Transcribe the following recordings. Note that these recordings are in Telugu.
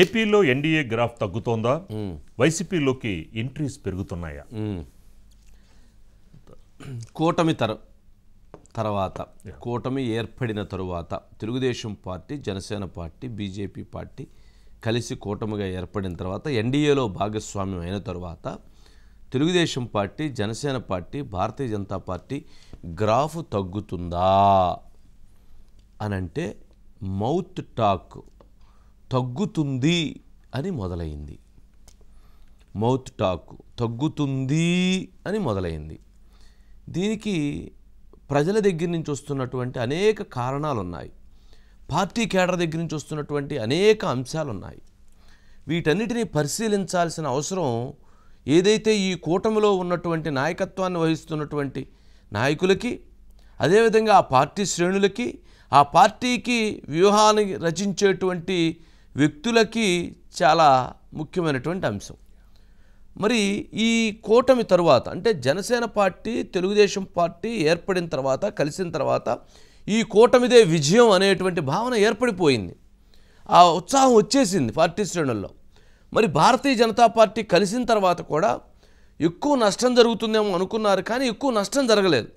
ఏపీలో ఎన్డీఏ గ్రాఫ్ తగ్గుతోందా వైసీపీలోకి ఎంట్రీస్ పెరుగుతున్నాయా కూటమి తర తర్వాత కూటమి ఏర్పడిన తరువాత Telugu Desam party Janasena party BJP party కలిసి కూటమిగా ఏర్పడిన తర్వాత ఎన్డీఏలో భాగస్వామ్యం అయిన తర్వాత Telugu Desam party Janasena party Bharatiya Janata party graph తగ్గుతుందా అనంటే మౌత్ టాక్ తగ్గుతుంది అని మొదలైంది మౌత్ టాక్ తగ్గుతుంది అని మొదలైంది దీనికి ప్రజల దగ్గర నుంచి వస్తున్నటువంటి అనేక కారణాలు ఉన్నాయి పార్టీ కేడర్ దగ్గర నుంచి వస్తున్నటువంటి అనేక అంశాలు ఉన్నాయి వీటన్నిటినీ పరిశీలించాల్సిన అవసరం ఏదైతే ఈ కూటమిలో ఉన్నటువంటి నాయకత్వాన్ని వహిస్తున్నటువంటి నాయకులకి అదేవిధంగా ఆ పార్టీ శ్రేణులకి ఆ పార్టీకి వ్యూహాన్ని రచించేటువంటి వ్యక్తులకి చాలా ముఖ్యమైనటువంటి అంశం మరి ఈ కూటమి తరువాత అంటే జనసేన పార్టీ తెలుగుదేశం పార్టీ ఏర్పడిన తర్వాత కలిసిన తర్వాత ఈ కూటమిదే విజయం అనేటువంటి భావన ఏర్పడిపోయింది ఆ ఉత్సాహం వచ్చేసింది పార్టీ శ్రేణుల్లో మరి భారతీయ జనతా పార్టీ కలిసిన తర్వాత కూడా ఎక్కువ నష్టం జరుగుతుందేమో అనుకున్నారు కానీ ఎక్కువ నష్టం జరగలేదు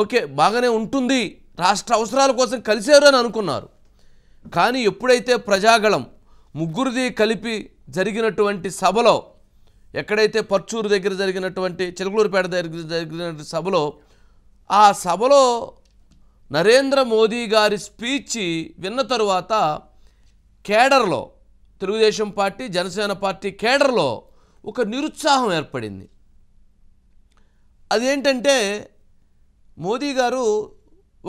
ఓకే బాగానే ఉంటుంది రాష్ట్ర అవసరాల కోసం కలిసేవారు అనుకున్నారు కానీ ఎప్పుడైతే ప్రజాగళం ముగ్గురిది కలిపి జరిగినటువంటి సభలో ఎక్కడైతే పర్చూరు దగ్గర జరిగినటువంటి చిలకలూరుపేట దగ్గర జరిగిన సభలో ఆ సభలో నరేంద్ర మోదీ గారి స్పీచ్ విన్న తరువాత కేడర్లో తెలుగుదేశం పార్టీ జనసేన పార్టీ కేడర్లో ఒక నిరుత్సాహం ఏర్పడింది అదేంటంటే మోదీ గారు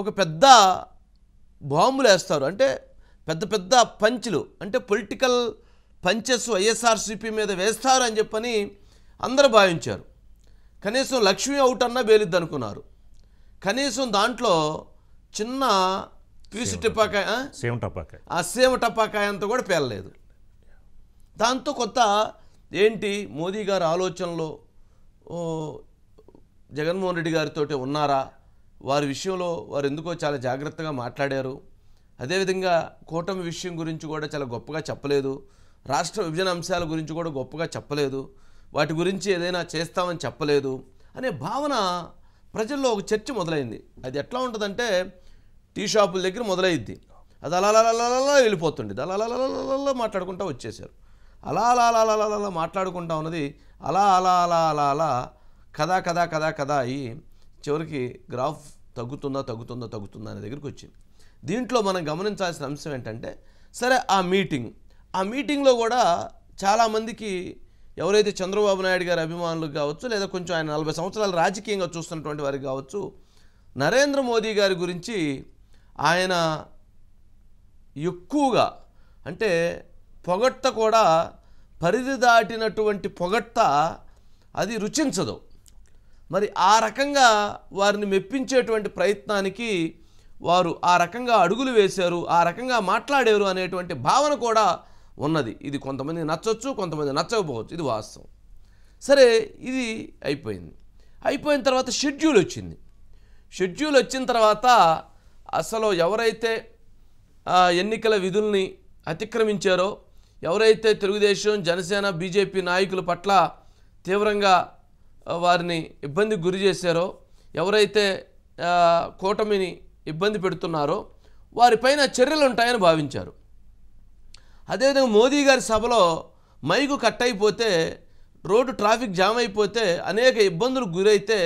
ఒక పెద్ద బాంబులు వేస్తారు అంటే పెద్ద పెద్ద పంచ్లు అంటే పొలిటికల్ పంచెస్ వైఎస్ఆర్సీపీ మీద వేస్తారని చెప్పని అందరు భావించారు కనీసం లక్ష్మి అవుట్ అన్నా బేలిద్ది అనుకున్నారు కనీసం దాంట్లో చిన్న పీసు టపాకాయ సేమ టపాకాయ ఆ సేమ టపాకాయ అంతా కూడా పేలలేదు దాంతో కొత్త ఏంటి మోదీ గారి ఆలోచనలో జగన్మోహన్ రెడ్డి గారితో ఉన్నారా వారి విషయంలో వారు ఎందుకో చాలా జాగ్రత్తగా మాట్లాడారు అదేవిధంగా కూటమి విషయం గురించి కూడా చాలా గొప్పగా చెప్పలేదు రాష్ట్ర విభజన అంశాల గురించి కూడా గొప్పగా చెప్పలేదు వాటి గురించి ఏదైనా చేస్తామని చెప్పలేదు అనే భావన ప్రజల్లో ఒక చర్చ మొదలైంది అది ఎట్లా ఉంటుందంటే టీ షాపుల దగ్గర మొదలైద్ది అది అలా వెళ్ళిపోతుండేది అలా మాట్లాడుకుంటూ వచ్చేసారు అలా అలా అలా అలా అలా మాట్లాడుకుంటా ఉన్నది అలా అలా అలా అలా అలా కదా కదా కదా కదా అయ్యి చివరికి గ్రాఫ్ తగ్గుతుందా తగ్గుతుందా తగ్గుతుందా అనే దగ్గరికి వచ్చింది దీంట్లో మనం గమనించాల్సిన అంశం ఏంటంటే సరే ఆ మీటింగ్ ఆ మీటింగ్లో కూడా చాలామందికి ఎవరైతే చంద్రబాబు నాయుడు గారి అభిమానులకు కావచ్చు లేదా కొంచెం ఆయన నలభై సంవత్సరాలు రాజకీయంగా చూస్తున్నటువంటి వారికి కావచ్చు నరేంద్ర మోదీ గారి గురించి ఆయన ఎక్కువగా అంటే పొగట్ట కూడా పరిధి దాటినటువంటి పొగట్ట అది రుచించదు మరి ఆ రకంగా వారిని మెప్పించేటువంటి ప్రయత్నానికి వారు ఆ రకంగా అడుగులు వేశారు ఆ రకంగా మాట్లాడారు అనేటువంటి భావన కూడా ఉన్నది ఇది కొంతమంది నచ్చవచ్చు కొంతమంది నచ్చకపోవచ్చు ఇది వాస్తవం సరే ఇది అయిపోయింది అయిపోయిన తర్వాత షెడ్యూల్ వచ్చింది షెడ్యూల్ వచ్చిన తర్వాత అసలు ఎవరైతే ఎన్నికల విధుల్ని అతిక్రమించారో ఎవరైతే తెలుగుదేశం జనసేన బీజేపీ నాయకుల పట్ల తీవ్రంగా వారిని ఇబ్బందికి గురి చేశారో ఎవరైతే కూటమిని ఇబ్బంది పెడుతున్నారో వారిపైన చర్యలు ఉంటాయని భావించారు అదేవిధంగా మోదీ గారి సభలో మైకు కట్ అయిపోతే రోడ్డు ట్రాఫిక్ జామ్ అయిపోతే అనేక ఇబ్బందులు గురైతే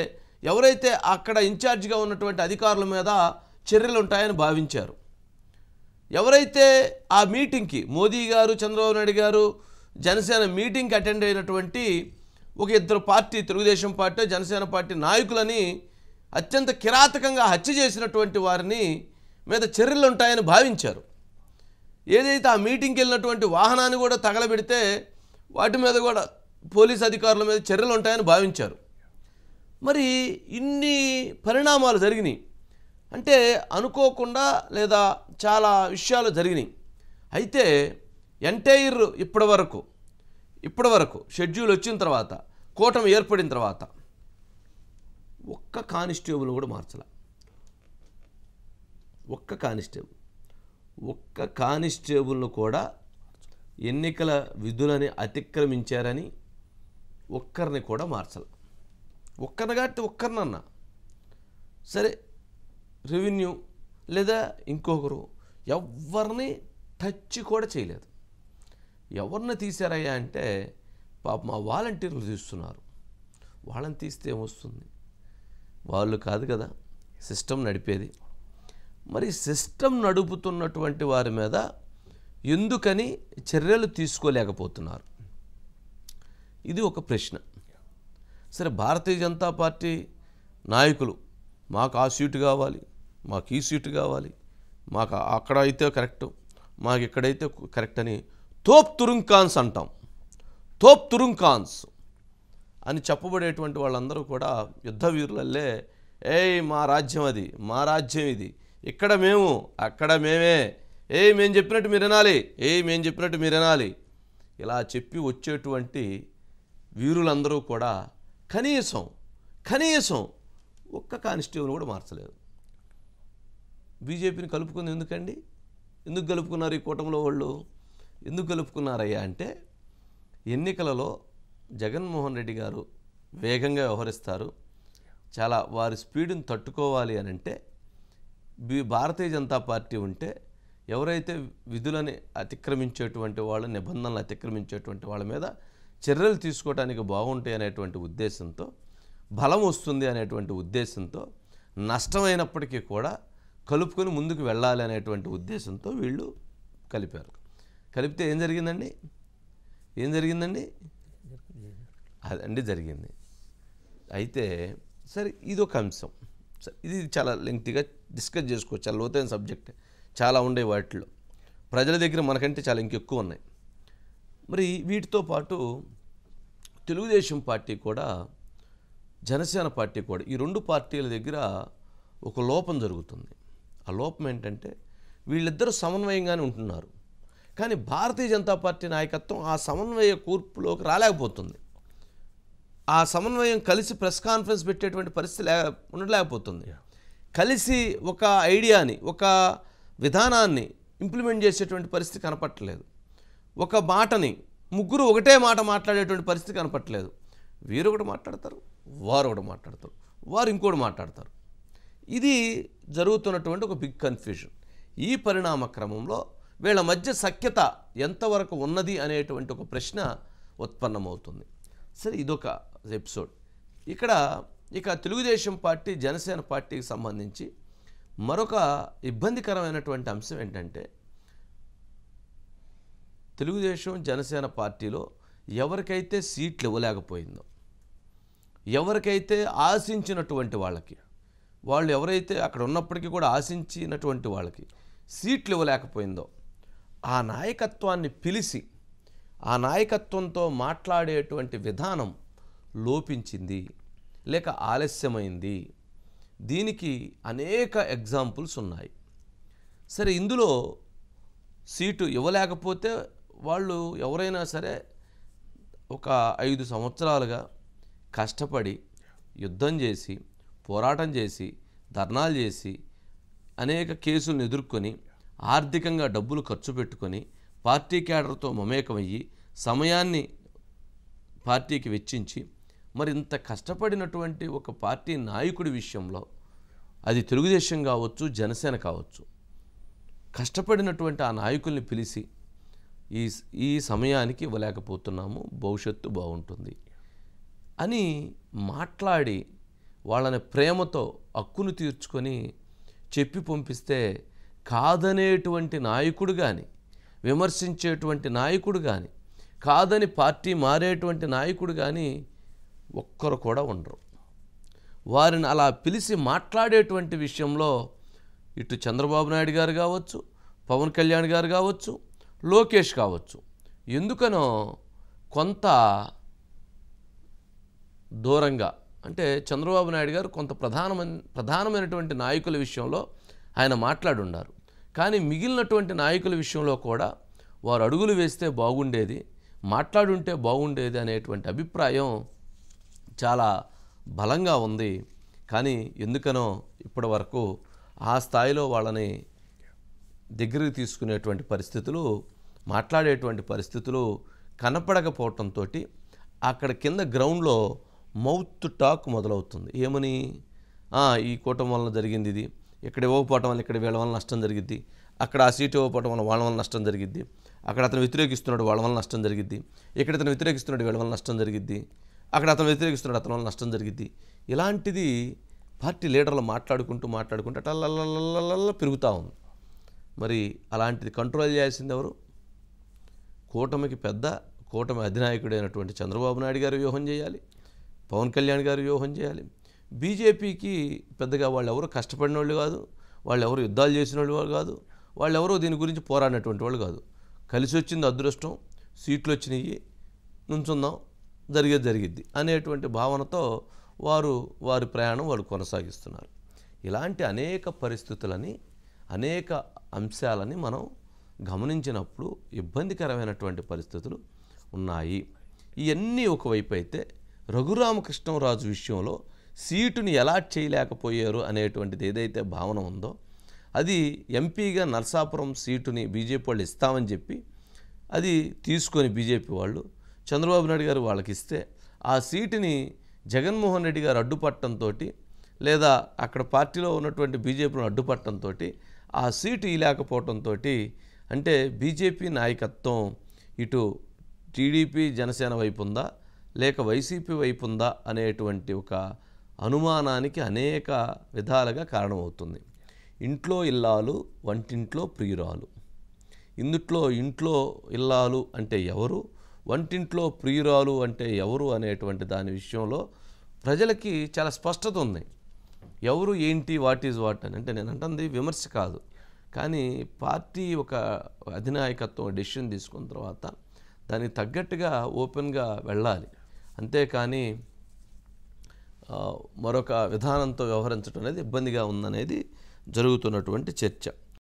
ఎవరైతే అక్కడ ఇన్ఛార్జిగా ఉన్నటువంటి అధికారుల మీద చర్యలు ఉంటాయని భావించారు ఎవరైతే ఆ మీటింగ్కి మోదీ గారు చంద్రబాబు నాయుడు గారు జనసేన మీటింగ్కి అటెండ్ అయినటువంటి ఒక ఇద్దరు party Telugu Desam party Janasena party నాయకులని అత్యంత కిరాతకంగా హత్య చేసినటువంటి వారిని మీద చర్యలు ఉంటాయని భావించారు ఏదైతే ఆ మీటింగ్కి వెళ్ళినటువంటి వాహనాన్ని కూడా తగలబెడితే వాటి మీద కూడా పోలీస్ అధికారుల మీద చర్యలు ఉంటాయని భావించారు మరి ఇన్ని పరిణామాలు జరిగినాయి అంటే అనుకోకుండా లేదా చాలా విషయాలు జరిగినాయి అయితే ఎంటైర్ ఇప్పటి వరకు ఇప్పటి వరకు షెడ్యూల్ వచ్చిన తర్వాత కూటమి ఏర్పడిన తర్వాత ఒక్క కానిస్టేబుల్ కూడా మార్చాల ఒక్క కానిస్టేబుల్ ఒక్క కానిస్టేబుల్ను కూడా ఎన్నికల విధులని అతిక్రమించారని ఒక్కరిని కూడా మార్చాల ఒక్కరిని కాబట్టి ఒక్కరినన్నా సరే రెవెన్యూ లేదా ఇంకొకరు ఎవరిని టచ్ కూడా చేయలేదు ఎవరిని తీసారయ్యా అంటే పాప మా వాలంటీర్లు తీస్తున్నారు వాళ్ళని తీస్తే ఏమొస్తుంది వాళ్ళు కాదు కదా సిస్టమ్ నడిపేది మరి సిస్టమ్ నడుపుతున్నటువంటి వారి మీద ఎందుకని చర్యలు తీసుకోలేకపోతున్నారు ఇది ఒక ప్రశ్న సరే భారతీయ జనతా పార్టీ నాయకులు మాకు ఆ సీటు కావాలి మాకు ఈ సీటు కావాలి మాకు అక్కడ అయితే కరెక్ట్ మాకు ఇక్కడైతే కరెక్ట్ అని తోప్ తురుంకాన్స్ అంటాం తోప్ తురుంకాన్స్ అని చెప్పబడేటువంటి వాళ్ళందరూ కూడా యుద్ధ వీరులల్లే ఏయ్ మా రాజ్యం అది మా రాజ్యం ఇది ఇక్కడ మేము అక్కడ మేమే ఏ మేము చెప్పినట్టు మీరు వినాలి ఏ మేము చెప్పినట్టు మీరు వినాలి ఇలా చెప్పి వచ్చేటువంటి వీరులందరూ కూడా కనీసం కనీసం ఒక్క కానిస్టేబుల్ కూడా మార్చలేదు బీజేపీని కలుపుకుంది ఎందుకండి ఎందుకు కలుపుకున్నారు ఈ కూటమిలో వాళ్ళు ఎందుకు కలుపుకున్నారయ్యా అంటే ఎన్నికలలో జగన్మోహన్ రెడ్డి గారు వేగంగా వ్యవహరిస్తారు చాలా వారి స్పీడ్ని తట్టుకోవాలి అని అంటే భారతీయ జనతా పార్టీ ఉంటే ఎవరైతే విధులని అతిక్రమించేటువంటి వాళ్ళు నిబంధనలు అతిక్రమించేటువంటి వాళ్ళ మీద చర్యలు తీసుకోవడానికి బాగుంటాయి అనేటువంటి ఉద్దేశంతో బలం వస్తుంది అనేటువంటి ఉద్దేశంతో నష్టమైనప్పటికీ కూడా కలుపుకొని ముందుకు వెళ్ళాలి అనేటువంటి ఉద్దేశంతో వీళ్ళు కలిపారు కలిపితే ఏం జరిగిందండి ఏం జరిగిందండి అదండి జరిగింది అయితే సరే ఇది ఒక అంశం ఇది చాలా లెంగ్తిగా డిస్కస్ చేసుకోవచ్చు చాలా లోతైన సబ్జెక్ట్ చాలా ఉండే వాటిలో ప్రజల దగ్గర మనకంటే చాలా ఇంకెక్కువ ఉన్నాయి మరి వీటితో పాటు తెలుగుదేశం పార్టీ కూడా జనసేన పార్టీ కూడా ఈ రెండు పార్టీల దగ్గర ఒక లోపం జరుగుతుంది ఆ లోపం ఏంటంటే వీళ్ళిద్దరూ సమన్వయంగానే ఉంటున్నారు కానీ భారతీయ జనతా పార్టీ నాయకత్వం ఆ సమన్వయ కూర్పులోకి రాలేకపోతుంది ఆ సమన్వయం కలిసి ప్రెస్ కాన్ఫరెన్స్ పెట్టేటువంటి పరిస్థితి లే ఉండలేకపోతుంది కలిసి ఒక ఐడియాని ఒక విధానాన్ని ఇంప్లిమెంట్ చేసేటువంటి పరిస్థితి కనపట్టలేదు ఒక మాటని ముగ్గురు ఒకటే మాట మాట్లాడేటువంటి పరిస్థితి కనపట్టలేదు వీరు ఒకటి మాట్లాడతారు వారు ఒకటి మాట్లాడతారు వారు ఇంకోటి మాట్లాడతారు ఇది జరుగుతున్నటువంటి ఒక బిగ్ కన్ఫ్యూజన్ ఈ పరిణామ క్రమంలో వీళ్ళ మధ్య సఖ్యత ఎంతవరకు ఉన్నది అనేటువంటి ఒక ప్రశ్న ఉత్పన్నమవుతుంది సరే ఇదొక ఎపిసోడ్ ఇక్కడ ఇక తెలుగుదేశం పార్టీ జనసేన పార్టీకి సంబంధించి మరొక ఇబ్బందికరమైనటువంటి అంశం ఏంటంటే తెలుగుదేశం జనసేన పార్టీలో ఎవరికైతే సీట్లు ఇవ్వలేకపోయిందో ఎవరికైతే ఆశించినటువంటి వాళ్ళకి వాళ్ళు ఎవరైతే అక్కడ ఉన్నప్పటికీ కూడా ఆశించినటువంటి వాళ్ళకి సీట్లు ఇవ్వలేకపోయిందో ఆ నాయకత్వాన్ని పిలిచి ఆ నాయకత్వంతో మాట్లాడేటువంటి విధానం లోపించింది లేక ఆలస్యమైంది దీనికి అనేక ఎగ్జాంపుల్స్ ఉన్నాయి సరే ఇందులో సీటు ఇవ్వలేకపోతే వాళ్ళు ఎవరైనా సరే ఒక ఐదు సంవత్సరాలుగా కష్టపడి యుద్ధం చేసి పోరాటం చేసి ధర్నాలు చేసి అనేక కేసులను ఎదుర్కొని ఆర్థికంగా డబ్బులు ఖర్చు పెట్టుకొని పార్టీ క్యాడర్తో మమేకమయ్యి సమయాన్ని పార్టీకి వెచ్చించి మరి ఇంత కష్టపడినటువంటి ఒక పార్టీ నాయకుడి విషయంలో అది తెలుగుదేశం కావచ్చు జనసేన కావచ్చు కష్టపడినటువంటి ఆ నాయకుల్ని పిలిచి ఈ ఈ సమయానికి ఇవ్వలేకపోతున్నాము భవిష్యత్తు బాగుంటుంది అని మాట్లాడి వాళ్ళని ప్రేమతో హక్కును తీర్చుకొని చెప్పి పంపిస్తే కాదనేటువంటి నాయకుడు కానీ విమర్శించేటువంటి నాయకుడు కానీ కాదని పార్టీ మారేటువంటి నాయకుడు కానీ ఒక్కరు కూడా ఉండరు వారిని అలా పిలిచి మాట్లాడేటువంటి విషయంలో ఇటు చంద్రబాబు నాయుడు గారు కావచ్చు పవన్ కళ్యాణ్ గారు కావచ్చు లోకేష్ కావచ్చు ఎందుకనో కొంత దూరంగా అంటే చంద్రబాబు నాయుడు గారు కొంత ప్రధానమైన ప్రధానమైనటువంటి నాయకుల విషయంలో ఆయన ఉన్నారు కానీ మిగిలినటువంటి నాయకుల విషయంలో కూడా వారు అడుగులు వేస్తే బాగుండేది మాట్లాడుంటే బాగుండేది అనేటువంటి అభిప్రాయం చాలా బలంగా ఉంది కానీ ఎందుకనో ఇప్పటి వరకు ఆ స్థాయిలో వాళ్ళని దగ్గరికి తీసుకునేటువంటి పరిస్థితులు మాట్లాడేటువంటి పరిస్థితులు కనపడకపోవటంతో అక్కడ కింద గ్రౌండ్లో మౌత్ టాక్ మొదలవుతుంది ఏమని ఈ కూటమి వలన జరిగింది ఇది ఇక్కడ ఇవ్వకపోవటం వల్ల ఇక్కడ వీళ్ళ వల్ల నష్టం జరిగిద్ది అక్కడ ఆ సీటు ఇవ్వకపోవటం వల్ల వాళ్ళ వల్ల నష్టం జరిగిద్ది అక్కడ అతను వ్యతిరేకిస్తున్నాడు వాళ్ళ వల్ల నష్టం జరిగిద్ది ఇక్కడ అతను వ్యతిరేకిస్తున్నాడు వీళ్ళ వల్ల నష్టం జరిగిద్ది అక్కడ అతను వ్యతిరేకిస్తున్నాడు అతను నష్టం జరిగింది ఇలాంటిది పార్టీ లీడర్లు మాట్లాడుకుంటూ మాట్లాడుకుంటూ అట్లా పెరుగుతూ ఉంది మరి అలాంటిది కంట్రోల్ చేయాల్సింది ఎవరు కూటమికి పెద్ద కూటమి అధినాయకుడైనటువంటి చంద్రబాబు నాయుడు గారు వ్యూహం చేయాలి పవన్ కళ్యాణ్ గారు వ్యూహం చేయాలి బీజేపీకి పెద్దగా వాళ్ళు ఎవరు కష్టపడిన వాళ్ళు కాదు వాళ్ళు ఎవరు యుద్ధాలు చేసిన వాళ్ళు కాదు వాళ్ళు ఎవరో దీని గురించి పోరాడినటువంటి వాళ్ళు కాదు కలిసి వచ్చింది అదృష్టం సీట్లు వచ్చినాయి నుంచుందాం జరిగేది జరిగిద్ది అనేటువంటి భావనతో వారు వారి ప్రయాణం వాళ్ళు కొనసాగిస్తున్నారు ఇలాంటి అనేక పరిస్థితులని అనేక అంశాలని మనం గమనించినప్పుడు ఇబ్బందికరమైనటువంటి పరిస్థితులు ఉన్నాయి ఇవన్నీ ఒకవైపు అయితే రఘురామకృష్ణరాజు విషయంలో సీటుని ఎలా చేయలేకపోయారు అనేటువంటిది ఏదైతే భావన ఉందో అది ఎంపీగా నర్సాపురం సీటుని బీజేపీ వాళ్ళు ఇస్తామని చెప్పి అది తీసుకొని బీజేపీ వాళ్ళు చంద్రబాబు నాయుడు గారు వాళ్ళకి ఇస్తే ఆ సీటుని జగన్మోహన్ రెడ్డి గారు అడ్డుపట్టడంతో లేదా అక్కడ పార్టీలో ఉన్నటువంటి బీజేపీని అడ్డుపట్టడంతో ఆ సీటు ఇలాకపోవటంతో అంటే బీజేపీ నాయకత్వం ఇటు టీడీపీ జనసేన వైపు ఉందా లేక వైసీపీ వైపు ఉందా అనేటువంటి ఒక అనుమానానికి అనేక విధాలుగా కారణమవుతుంది ఇంట్లో ఇల్లాలు వంటింట్లో ప్రియురాలు ఇందుట్లో ఇంట్లో ఇల్లాలు అంటే ఎవరు వంటింట్లో ప్రియురాలు అంటే ఎవరు అనేటువంటి దాని విషయంలో ప్రజలకి చాలా స్పష్టత ఉంది ఎవరు ఏంటి వాట్ ఈజ్ వాట్ అని అంటే నేను అంటుంది విమర్శ కాదు కానీ పార్టీ ఒక అధినాయకత్వం డెసిషన్ తీసుకున్న తర్వాత దానికి తగ్గట్టుగా ఓపెన్గా వెళ్ళాలి అంతేకాని మరొక విధానంతో వ్యవహరించడం అనేది ఇబ్బందిగా ఉందనేది జరుగుతున్నటువంటి చర్చ